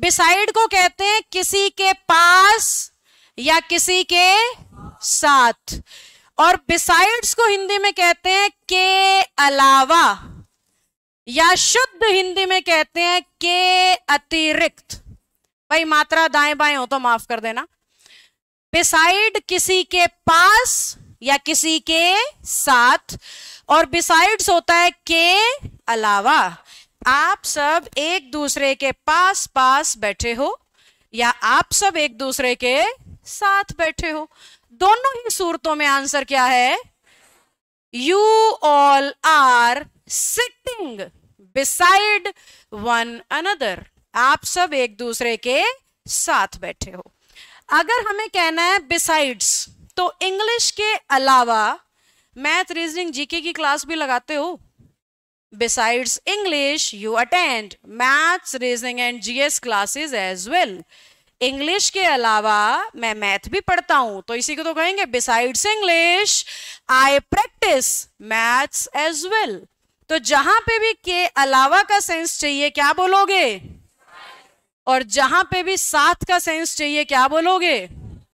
Beside को कहते हैं किसी के पास या किसी के साथ और बिसाइड्स को हिंदी में कहते हैं के अलावा या शुद्ध हिंदी में कहते हैं के अतिरिक्त भाई मात्रा दाएं बाएं हो तो माफ कर देना बिसाइड किसी के पास या किसी के साथ और बिसाइड्स होता है के अलावा आप सब एक दूसरे के पास पास बैठे हो या आप सब एक दूसरे के साथ बैठे हो दोनों ही सूरतों में आंसर क्या है you all are sitting beside one another आप सब एक दूसरे के साथ बैठे हो अगर हमें कहना है बिसाइड्स तो इंग्लिश के अलावा मैथ रीजनिंग जीके की क्लास भी लगाते हो Besides English, you attend maths, reasoning and GS classes as well. English के अलावा मैं मैथ भी पढ़ता हूं तो इसी को तो कहेंगे besides English I practice maths as well तो जहां पे भी के अलावा का सेंस चाहिए क्या बोलोगे और जहां पे भी साथ का सेंस चाहिए क्या बोलोगे